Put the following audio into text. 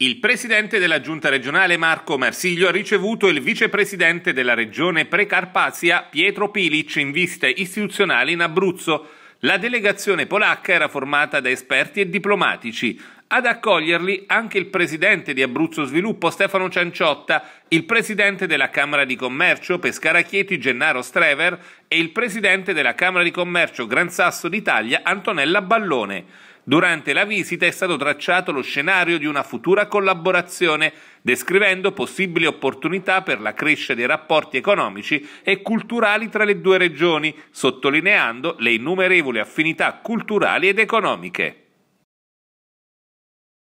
Il presidente della giunta regionale Marco Marsiglio ha ricevuto il vicepresidente della regione Precarpazia Pietro Pilic in visite istituzionali in Abruzzo. La delegazione polacca era formata da esperti e diplomatici. Ad accoglierli anche il presidente di Abruzzo Sviluppo Stefano Cianciotta, il presidente della Camera di Commercio Pescara Chieti Gennaro Strever e il presidente della Camera di Commercio Gran Sasso d'Italia Antonella Ballone. Durante la visita è stato tracciato lo scenario di una futura collaborazione, descrivendo possibili opportunità per la crescita dei rapporti economici e culturali tra le due regioni, sottolineando le innumerevoli affinità culturali ed economiche.